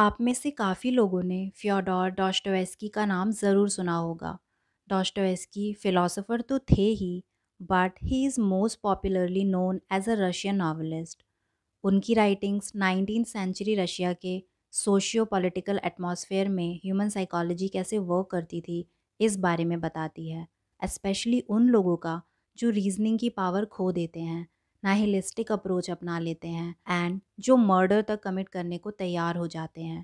आप में से काफ़ी लोगों ने फ्योडोर डॉस्टोवेस्की का नाम ज़रूर सुना होगा डॉस्टोवेस्की फ़िलासफ़र तो थे ही but he is most popularly known as a Russian novelist उनकी राइटिंग्स नाइनटीन सेंचुरी रशिया के सोशियो पॉलिटिकल एटमॉस्फेयर में ह्यूमन साइकोलॉजी कैसे वर्क करती थी इस बारे में बताती है एस्पेशली उन लोगों का जो रीजनिंग की पावर खो देते हैं नाहिलिस्टिक अप्रोच अपना लेते हैं एंड जो मर्डर तक कमिट करने को तैयार हो जाते हैं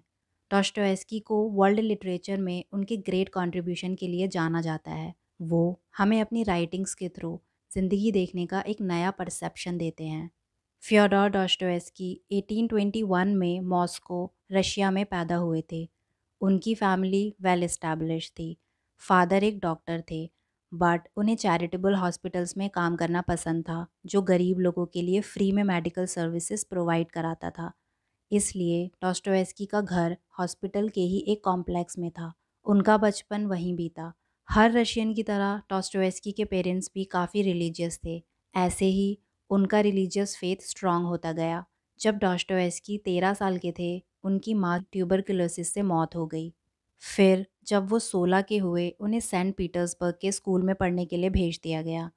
टॉस्टोएस्की को वर्ल्ड लिटरेचर में उनके ग्रेट कॉन्ट्रीब्यूशन के लिए जाना जाता है वो हमें अपनी राइटिंग्स के थ्रू ज़िंदगी देखने का एक नया परसेप्शन देते हैं फ्योडोर डॉस्टोएस्की 1821 में मॉस्को रशिया में पैदा हुए थे उनकी फैमिली वेल इस्टेब्लिश थी फादर एक डॉक्टर थे बट उन्हें चैरिटेबल हॉस्पिटल्स में काम करना पसंद था जो गरीब लोगों के लिए फ्री में मेडिकल सर्विसेज प्रोवाइड कराता था इसलिए टॉस्टोवेस्की का घर हॉस्पिटल के ही एक कॉम्प्लेक्स में था उनका बचपन वहीं बीता हर रशियन की तरह टॉस्टोवेस्की के पेरेंट्स भी काफ़ी रिलीजियस थे ऐसे ही उनका रिलीजियस फेथ स्ट्रॉन्ग होता गया जब डॉस्टोवेस्की तेरह साल के थे उनकी माँ ट्यूबरकुलोसिस से मौत हो गई फिर जब वो सोलह के हुए उन्हें सेंट पीटर्सबर्ग के स्कूल में पढ़ने के लिए भेज दिया गया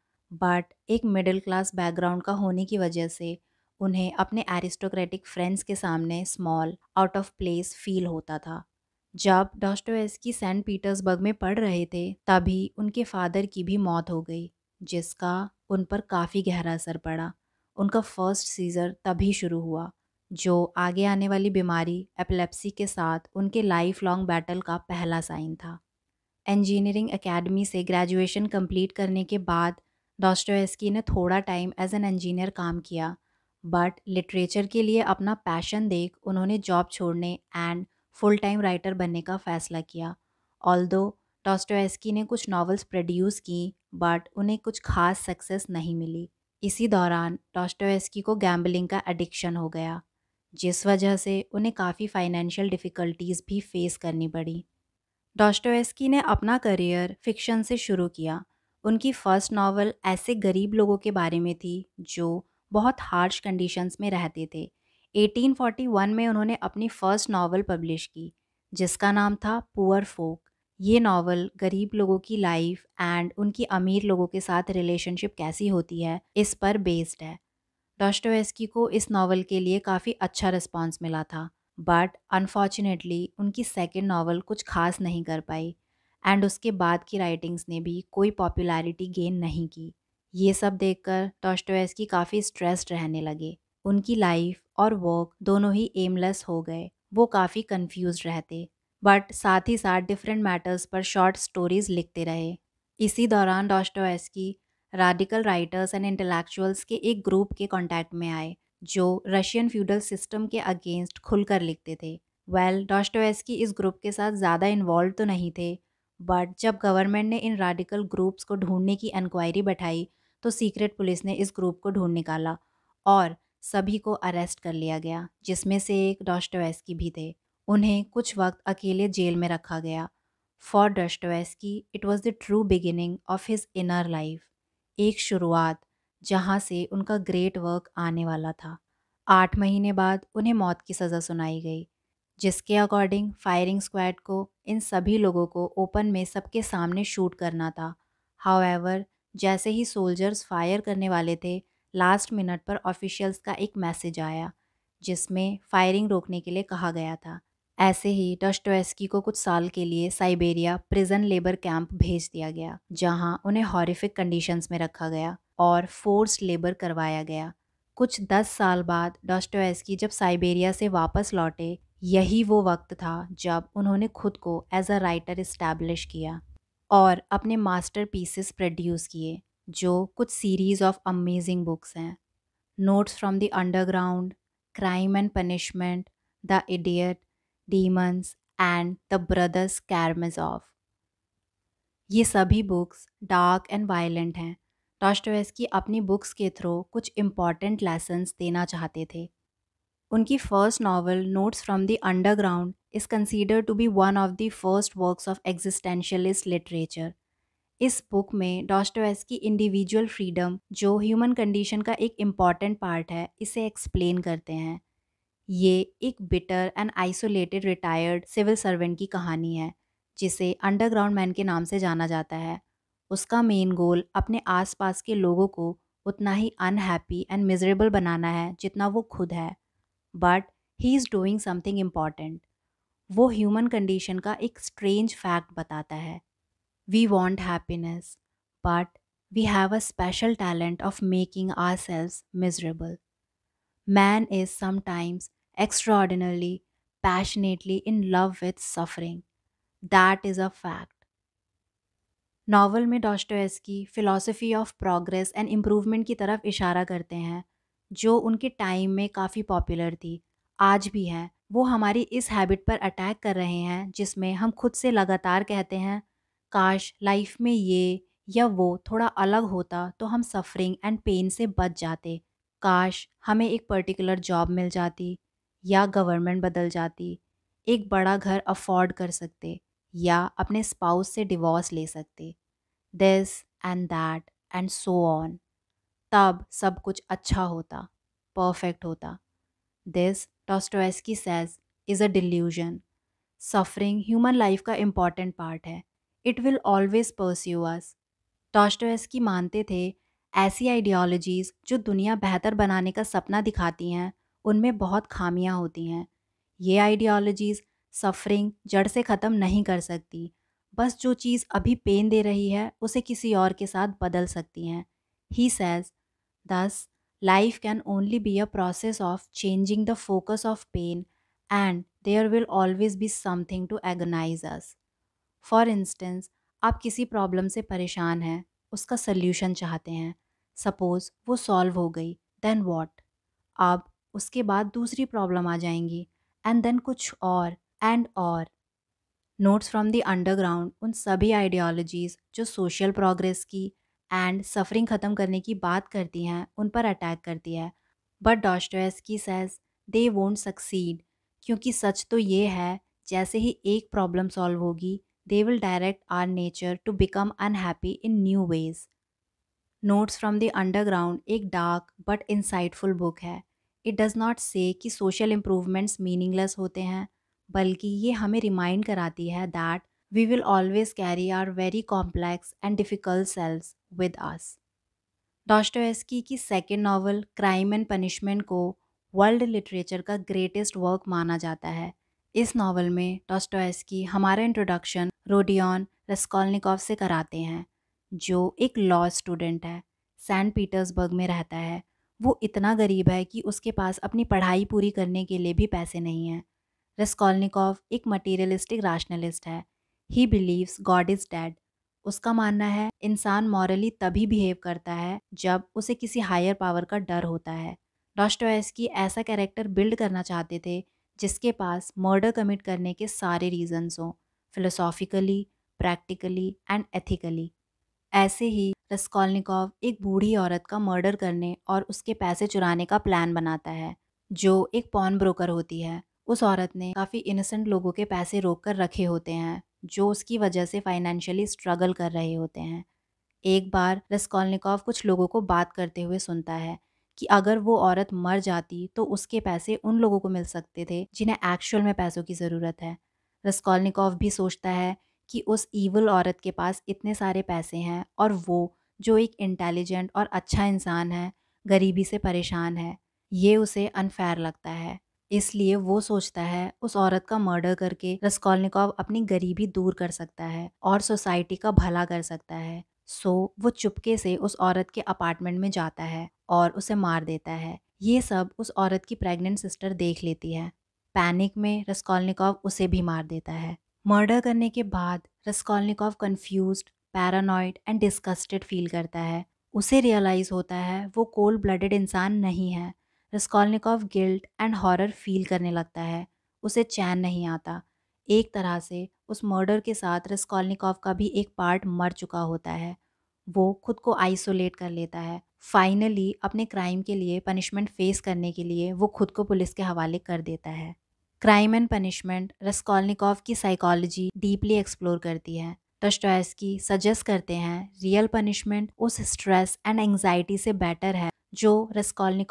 बट एक मिडिल क्लास बैकग्राउंड का होने की वजह से उन्हें अपने एरिस्टोक्रेटिक फ्रेंड्स के सामने small out of place feel होता था जब डॉस्टोवेस्की सेंट पीटर्सबर्ग में पढ़ रहे थे तभी उनके फादर की भी मौत हो गई जिसका उन पर काफ़ी गहरा असर पड़ा उनका फर्स्ट सीज़र तभी शुरू हुआ जो आगे आने वाली बीमारी एपिलेप्सी के साथ उनके लाइफ लॉन्ग बैटल का पहला साइन था इंजीनियरिंग एकेडमी से ग्रेजुएशन कंप्लीट करने के बाद डॉस्टोएस्की ने थोड़ा टाइम एज एन इंजीनियर काम किया बट लिटरेचर के लिए अपना पैशन देख उन्होंने जॉब छोड़ने एंड फुल टाइम राइटर बनने का फ़ैसला किया ऑल दो टॉस्टोएस्की ने कुछ नावल्स प्रोड्यूस की बट उन्हें कुछ खास सक्सेस नहीं मिली इसी दौरान टॉस्टोएस्की को गैम्बलिंग का एडिक्शन हो गया जिस वजह से उन्हें काफ़ी फाइनेंशियल डिफ़िकल्टीज़ भी फेस करनी पड़ी डॉस्टोवेस्की ने अपना करियर फिक्शन से शुरू किया उनकी फ़र्स्ट नावल ऐसे गरीब लोगों के बारे में थी जो बहुत हार्श कंडीशंस में रहते थे 1841 में उन्होंने अपनी फ़र्स्ट नावल पब्लिश की जिसका नाम था पुअर फोक ये नावल गरीब लोगों की लाइफ एंड उनकी अमीर लोगों के साथ रिलेशनशिप कैसी होती है इस पर बेस्ड है डॉस्टोवेस्की को इस नावल के लिए काफ़ी अच्छा रिस्पॉन्स मिला था बट अनफॉर्चुनेटली उनकी सेकेंड नावल कुछ खास नहीं कर पाई एंड उसके बाद की राइटिंग्स ने भी कोई पॉपुलैरिटी गेन नहीं की ये सब देखकर टॉस्टोवेस्की काफ़ी स्ट्रेस्ड रहने लगे उनकी लाइफ और वर्क दोनों ही एमलेस हो गए वो काफ़ी कंफ्यूज रहते बट साथ ही साथ डिफरेंट मैटर्स पर शॉर्ट स्टोरीज लिखते रहे इसी दौरान Dostoevsky radical writers and intellectuals के एक ग्रुप के कॉन्टैक्ट में आए जो रशियन फ्यूडल सिस्टम के अगेंस्ट खुलकर लिखते थे वेल well, इस ग्रुप के साथ ज़्यादा इन्वॉल्व तो नहीं थे बट जब गवर्नमेंट ने इन रेडिकल ग्रुप्स को ढूंढने की इंक्वायरी बैठाई तो सीक्रेट पुलिस ने इस ग्रुप को ढूंढ निकाला और सभी को अरेस्ट कर लिया गया जिसमें से एक डॉस्टोवेस्की भी थे उन्हें कुछ वक्त अकेले जेल में रखा गया for Dostoevsky it was the true beginning of his inner life एक शुरुआत जहां से उनका ग्रेट वर्क आने वाला था आठ महीने बाद उन्हें मौत की सज़ा सुनाई गई जिसके अकॉर्डिंग फायरिंग स्क्वाड को इन सभी लोगों को ओपन में सबके सामने शूट करना था हाउएवर जैसे ही सोल्जर्स फायर करने वाले थे लास्ट मिनट पर ऑफिशियल्स का एक मैसेज आया जिसमें फायरिंग रोकने के लिए कहा गया था ऐसे ही डस्टोएस्की को कुछ साल के लिए साइबेरिया प्रिजन लेबर कैंप भेज दिया गया जहां उन्हें हॉरिफिक कंडीशंस में रखा गया और फोर्स लेबर करवाया गया कुछ दस साल बाद डस्टोएस्की जब साइबेरिया से वापस लौटे यही वो वक्त था जब उन्होंने खुद को एज अ राइटर इस्टेब्लिश किया और अपने मास्टर पीसेस प्रोड्यूस किए जो कुछ सीरीज़ ऑफ अमेजिंग बुक्स हैं notes from the underground crime and punishment the idiot demons and the brothers Karamazov. ये सभी बुक्स डार्क एंड वायलेंट हैं टॉस्टोवेस्की अपनी बुक्स के थ्रू कुछ इम्पॉर्टेंट लेसन्स देना चाहते थे उनकी first novel notes from the underground is consider to be one of the first works of existentialist literature इस बुक में डॉस्टोवेस की इंडिविजुअल फ्रीडम जो ह्यूमन कंडीशन का एक इम्पॉर्टेंट पार्ट है इसे एक्सप्लेन करते हैं ये एक bitter and isolated retired civil servant की कहानी है जिसे अंडरग्राउंड मैन के नाम से जाना जाता है उसका मेन गोल अपने आसपास के लोगों को उतना ही अनहैप्पी एंड मिजरेबल बनाना है जितना वो खुद है but he is doing something important वो ह्यूमन कंडीशन का एक स्ट्रेंज फैक्ट बताता है we want happiness but we have a special talent of making ourselves miserable man is sometimes extraordinarily, passionately in love with suffering. That is a fact. Novel में Dostoevsky philosophy of progress and improvement की तरफ इशारा करते हैं जो उनके time में काफ़ी पॉपुलर थी आज भी है वो हमारी इस हैबिट पर अटैक कर रहे हैं जिसमें हम खुद से लगातार कहते हैं काश लाइफ में ये या वो थोड़ा अलग होता तो हम सफरिंग एंड पेन से बच जाते काश हमें एक पर्टिकुलर जॉब मिल जाती या गवर्नमेंट बदल जाती एक बड़ा घर अफोर्ड कर सकते या अपने स्पाउस से डिवोर्स ले सकते this and that and so on तब सब कुछ अच्छा होता परफेक्ट होता this Dostoevsky says is a delusion suffering human life का इम्पॉर्टेंट पार्ट है it will always pursue us Dostoevsky मानते थे ऐसी आइडियोलॉजीज़ जो दुनिया बेहतर बनाने का सपना दिखाती हैं उनमें बहुत खामियां होती हैं ये आइडियोलॉजीज़ सफरिंग जड़ से ख़त्म नहीं कर सकती बस जो चीज़ अभी पेन दे रही है उसे किसी और के साथ बदल सकती हैं he says this life can only be a process of changing the focus of pain and there will always be something to agonize us for instance आप किसी प्रॉब्लम से परेशान हैं उसका सल्यूशन चाहते हैं सपोज़ वो सॉल्व हो गई देन वॉट आप उसके बाद दूसरी प्रॉब्लम आ जाएंगी एंड देन कुछ और एंड और नोट्स फ्रॉम दी अंडरग्राउंड उन सभी आइडियोलॉजीज़ जो सोशल प्रोग्रेस की एंड सफरिंग ख़त्म करने की बात करती हैं उन पर अटैक करती है बट डॉस्टोयस की सेज दे वोंट सक्सीड क्योंकि सच तो ये है जैसे ही एक प्रॉब्लम सॉल्व होगी they will direct our nature to become unhappy in new ways notes from the underground एक डार्क बट इंसाइटफुल बुक है इट डज़ नॉट से कि सोशल इम्प्रूवमेंट्स मीनिंगलेस होते हैं बल्कि ये हमें रिमाइंड कराती है that we will always carry our very complex and difficult selves with us Dostoevsky की second novel crime and punishment को वर्ल्ड लिटरेचर का ग्रेटेस्ट वर्क माना जाता है इस नावल में डॉस्टोएस्की हमारा इंट्रोडक्शन रोडियन रस्कॉलनिकॉव से कराते हैं जो एक लॉ स्टूडेंट है सेंट पीटर्सबर्ग में रहता है वो इतना गरीब है कि उसके पास अपनी पढ़ाई पूरी करने के लिए भी पैसे नहीं हैं रेस्कॉलनिकॉव एक मटीरियलिस्टिक राशनलिस्ट है he believes God is dead उसका मानना है इंसान मॉरली तभी बिहेव करता है जब उसे किसी हायर पावर का डर होता है डॉस्टोयस्की ऐसा कैरेक्टर बिल्ड करना चाहते थे जिसके पास मर्डर कमिट करने के सारे रीजंस हों फिलोसॉफिकली प्रैक्टिकली एंड एथिकली ऐसे ही रस्कॉलनिकॉव एक बूढ़ी औरत का मर्डर करने और उसके पैसे चुराने का प्लान बनाता है जो एक पॉन ब्रोकर होती है उस औरत ने काफ़ी इनोसेंट लोगों के पैसे रोक कर रखे होते हैं जो उसकी वजह से फाइनेंशियली स्ट्रगल कर रहे होते हैं एक बार रस्कॉलनिकॉव कुछ लोगों को बात करते हुए सुनता है कि अगर वो औरत मर जाती तो उसके पैसे उन लोगों को मिल सकते थे जिन्हें एक्चुअल में पैसों की ज़रूरत है रस्कॉलनिकॉव भी सोचता है कि उस ईवल औरत के पास इतने सारे पैसे हैं और वो जो एक इंटेलिजेंट और अच्छा इंसान है गरीबी से परेशान है ये उसे अनफेयर लगता है इसलिए वो सोचता है उस औरत का मर्डर करके रस्कॉलिकॉव अपनी गरीबी दूर कर सकता है और सोसाइटी का भला कर सकता है सो वो चुपके से उस औरत के अपार्टमेंट में जाता है और उसे मार देता है ये सब उस औरत की प्रेग्नेंट सिस्टर देख लेती है पैनिक में रस्कॉलनिकॉव उसे भी मार देता है मर्डर करने के बाद Raskolnikov confuse paranoid and disgusted feel करता है उसे रियलाइज़ होता है वो कोल्ड ब्लडेड इंसान नहीं है of guilt and horror feel करने लगता है उसे चैन नहीं आता एक तरह से उस मर्डर के साथ ऑफ का भी एक पार्ट मर चुका होता है वो खुद को आइसोलेट कर लेता है फाइनली अपने क्राइम के लिए पनिशमेंट फेस करने के लिए वो खुद को पुलिस के हवाले कर देता है क्राइम एंड पनिशमेंट रस्कॉलनिकॉफ की साइकोलॉजी डीपली एक्सप्लोर करती है तो की सजेस्ट करते हैं रियल पनिशमेंट उस स्ट्रेस एंड एंग्जाइटी से बेटर है जो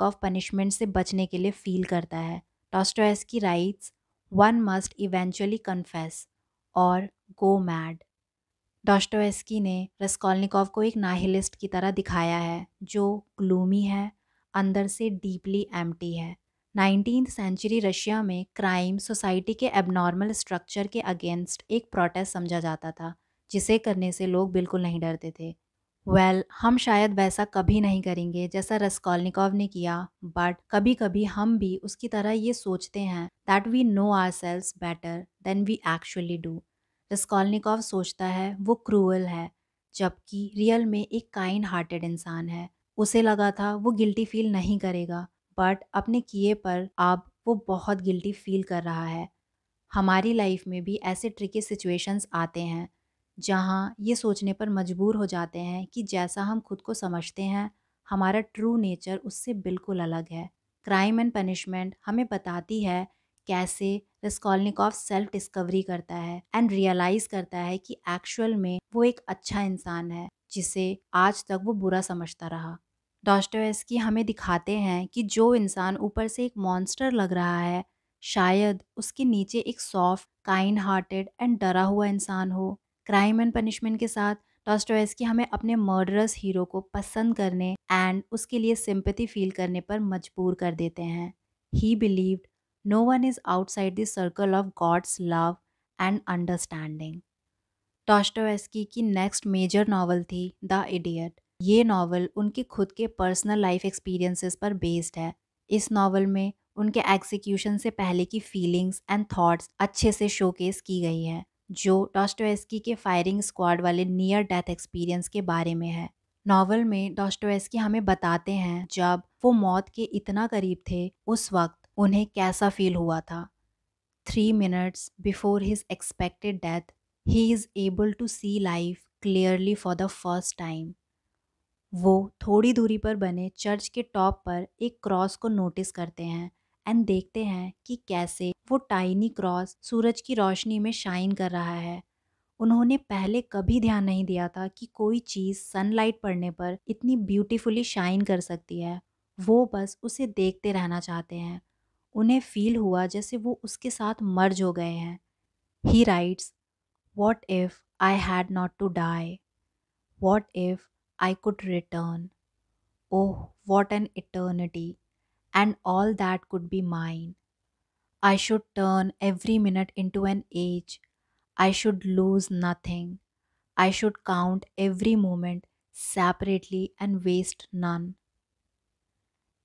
ऑफ पनिशमेंट से बचने के लिए फील करता है तो की writes one must eventually confess और गो मैड डॉस्टोवेस्की ने रस्कॉलनिकॉव को एक नाहिलिस्ट की तरह दिखाया है जो ग्लूमी है अंदर से डीपली एम्प्टी है नाइनटीन सेंचुरी रशिया में क्राइम सोसाइटी के एबनॉर्मल स्ट्रक्चर के अगेंस्ट एक प्रोटेस्ट समझा जाता था जिसे करने से लोग बिल्कुल नहीं डरते थे वेल well, हम शायद वैसा कभी नहीं करेंगे जैसा रस्कॉलनिकॉव ने किया बट कभी कभी हम भी उसकी तरह ये सोचते हैं that we know ourselves better than we actually do Raskolnikov सोचता है वो क्रूअल है जबकि रियल में एक काइंड हार्टेड इंसान है उसे लगा था वो गिल्टी फील नहीं करेगा बट अपने किए पर अब वो बहुत गिल्टी फील कर रहा है हमारी लाइफ में भी ऐसे ट्रिकी सिचुएशंस आते हैं जहाँ ये सोचने पर मजबूर हो जाते हैं कि जैसा हम खुद को समझते हैं हमारा ट्रू नेचर उससे बिल्कुल अलग है क्राइम एंड पनिशमेंट हमें बताती है कैसे ऑफ सेल्फ डिस्कवरी करता है एंड रियलाइज करता है कि एक्चुअल में वो एक अच्छा इंसान है जिसे आज तक वो बुरा समझता रहा डॉस्टोवेस्की हमें दिखाते हैं कि जो इंसान ऊपर से एक मॉन्स्टर लग रहा है शायद उसके नीचे एक सॉफ्ट काइंड हार्टेड एंड डरा हुआ इंसान हो क्राइम एंड पनिशमेंट के साथ की हमें अपने मर्डरस हीरो को पसंद करने एंड उसके लिए सिंपथी फील करने पर मजबूर कर देते हैं he believed no one is outside the circle of God's love and understanding Dostoevsky की नेक्स्ट मेजर नावल थी द इडियट ये नावल उनके खुद के पर्सनल लाइफ एक्सपीरियंसेस पर बेस्ड है इस नावल में उनके एग्जीक्यूशन से पहले की फीलिंग्स एंड थॉट्स अच्छे से शोकेस की गई है जो डॉस्टोएस्की के फायरिंग स्क्वाड वाले नियर डेथ एक्सपीरियंस के बारे में है नावल में डॉस्टोएस्की हमें बताते हैं जब वो मौत के इतना करीब थे उस वक्त उन्हें कैसा फील हुआ था three minutes before his expected death he is able to see life clearly for the first time वो थोड़ी दूरी पर बने चर्च के टॉप पर एक क्रॉस को नोटिस करते हैं एंड देखते हैं कि कैसे वो टाइनी क्रॉस सूरज की रोशनी में शाइन कर रहा है उन्होंने पहले कभी ध्यान नहीं दिया था कि कोई चीज़ सनलाइट पड़ने पर इतनी ब्यूटीफुली शाइन कर सकती है वो बस उसे देखते रहना चाहते हैं उन्हें फील हुआ जैसे वो उसके साथ मर्ज हो गए हैं he writes what if I had not to die what if I could return oh what an eternity and all that could be mine. I should turn every minute into an age. I should lose nothing. I should count every moment separately and waste none.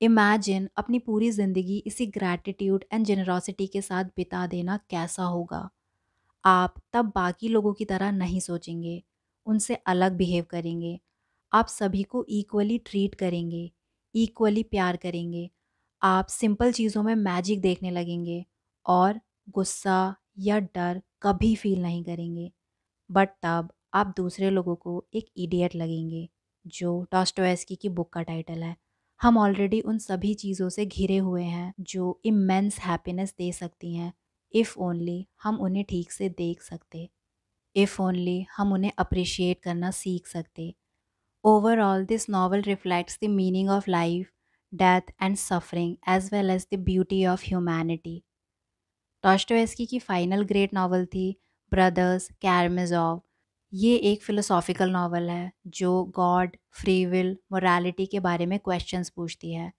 Imagine अपनी पूरी ज़िंदगी इसी gratitude and generosity के साथ बिता देना कैसा होगा आप तब बाकी लोगों की तरह नहीं सोचेंगे उनसे अलग बिहेव करेंगे आप सभी को इक्वली ट्रीट करेंगे इक्वली प्यार करेंगे आप सिंपल चीज़ों में मैजिक देखने लगेंगे और गुस्सा या डर कभी फील नहीं करेंगे बट तब आप दूसरे लोगों को एक इडियट लगेंगे जो टॉस्टोएस्की की बुक का टाइटल है हम ऑलरेडी उन सभी चीज़ों से घिरे हुए हैं जो इमेंस हैप्पीनेस दे सकती हैं इफ़ ओनली हम उन्हें ठीक से देख सकते इफ़ ओनली हम उन्हें अप्रिशिएट करना सीख सकते overall this novel reflects the meaning of life death and suffering as well as the beauty of humanity Dostoevsky की फाइनल ग्रेट नावल थी ब्रदर्स कैरमिजॉव ये एक फ़िलोसॉफ़िकल नावल है जो गॉड फ्री विल मोरालिटी के बारे में क्वेश्चंस पूछती है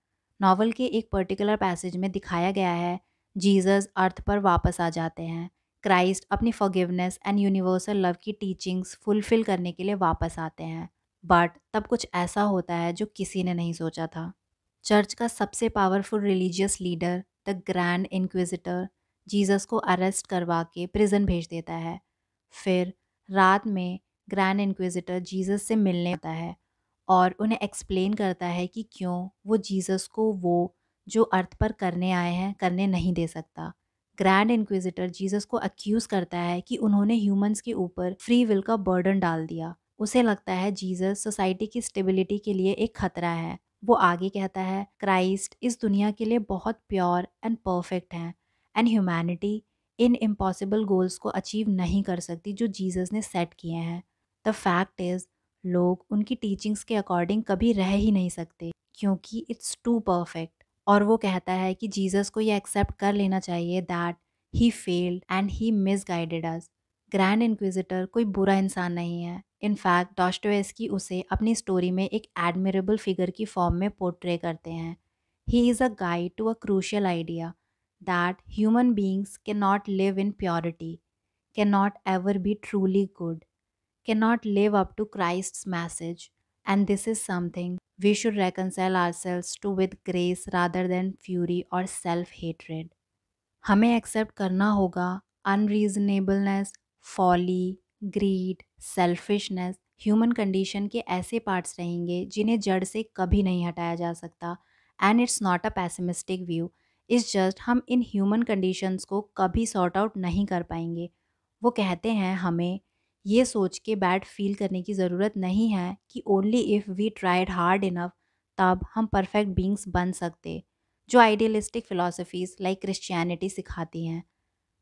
नावल के एक पर्टिकुलर पैसेज में दिखाया गया है जीसस अर्थ पर वापस आ जाते हैं क्राइस्ट अपनी फॉरगिवनेस एंड यूनिवर्सल लव की टीचिंग्स फुलफ़िल करने के लिए वापस आते हैं बट तब कुछ ऐसा होता है जो किसी ने नहीं सोचा था चर्च का सबसे powerful religious leader the grand inquisitor Jesus को अरेस्ट करवा के प्रिजन भेज देता है फिर रात में ग्रैंड इंक्विजिटर जीसस से मिलने आता है और उन्हें एक्सप्लेन करता है कि क्यों वो जीसस को वो जो अर्थ पर करने आए हैं करने नहीं दे सकता ग्रैंड इंक्विजिटर जीसस को अक्यूज़ करता है कि उन्होंने ह्यूमंस के ऊपर फ्री विल का बर्डन डाल दिया उसे लगता है जीसस सोसाइटी की स्टेबिलिटी के लिए एक खतरा है वो आगे कहता है क्राइस्ट इस दुनिया के लिए बहुत प्योर एंड परफेक्ट हैं एंड ह्यूमैनिटी इन इम्पॉसिबल गोल्स को अचीव नहीं कर सकती जो जीसस ने सेट किए हैं द फैक्ट इज़ लोग उनकी टीचिंग्स के अकॉर्डिंग कभी रह ही नहीं सकते क्योंकि इट्स टू परफेक्ट और वो कहता है कि जीसस को ये एक्सेप्ट कर लेना चाहिए that he failed and he misguided us grand inquisitor कोई बुरा इंसान नहीं है इनफैक्ट डॉस्टोवेस्की उसे अपनी स्टोरी में एक एडमिरेबल फिगर की फॉर्म में पोर्ट्रे करते हैं he is a guide to a crucial idea that human beings के not live in purity can not ever be truly good can not live up to Christ's message and this is something we should reconcile our selves to with grace rather than fury और self hatred हमें accept करना होगा unreasonableness folly greed selfishness human condition के ऐसे parts रहेंगे जिन्हें जड़ से कभी नहीं हटाया जा सकता and it's not a pessimistic view is just हम इन ह्यूमन कंडीशंस को कभी सॉर्ट आउट नहीं कर पाएंगे वो कहते हैं हमें ये सोच के बैड फील करने की ज़रूरत नहीं है कि only if we tried hard enough तब हम परफेक्ट बींग्स बन सकते जो आइडियलिस्टिक फ़िलासफ़ीज़ लाइक क्रिश्चियनिटी सिखाती हैं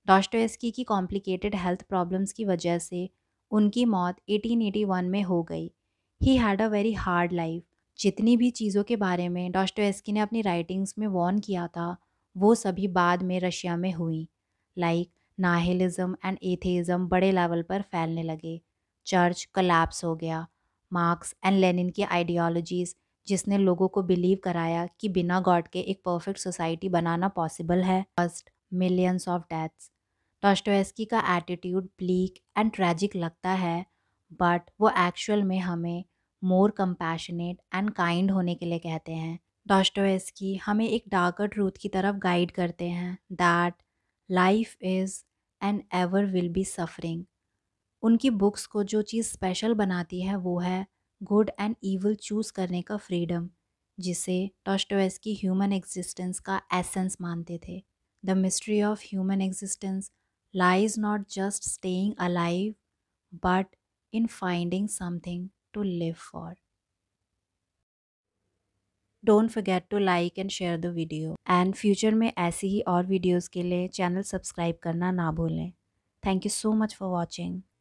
डॉस्टोएस्की की कॉम्प्लिकेटेड हेल्थ प्रॉब्लम्स की वजह से उनकी मौत 1881 में हो गई he had a very hard life जितनी भी चीज़ों के बारे में डॉस्टोएस्की ने अपनी राइटिंग्स में वॉर्न किया था वो सभी बाद में रशिया में हुई लाइक नाहिलिज्म एंड एथेइज्म बड़े लेवल पर फैलने लगे चर्च कलैप्स हो गया मार्क्स एंड लेनिन की आइडियोलॉजीज़ जिसने लोगों को बिलीव कराया कि बिना गॉड के एक परफेक्ट सोसाइटी बनाना पॉसिबल है first millions of deaths Dostoevsky का एटीट्यूड ब्लीक एंड ट्रैजिक लगता है बट वो एक्चुअल में हमें मोर कम्पैशनेट एंड काइंड होने के लिए कहते हैं डॉस्टोएस्की हमें एक डार्कर ट्रूथ की तरफ गाइड करते हैं that life is and ever will be suffering उनकी बुक्स को जो चीज़ स्पेशल बनाती है वो है गुड एंड ईवल चूज़ करने का फ्रीडम जिसे टॉस्टोएस्की ह्यूमन एग्जिस्टेंस का एसेंस मानते थे the mystery of human existence lies not just staying alive, but in finding something to live for. Don't forget to like and share the video. And future में ऐसी ही और videos के लिए channel subscribe करना ना भूलें. Thank you so much for watching.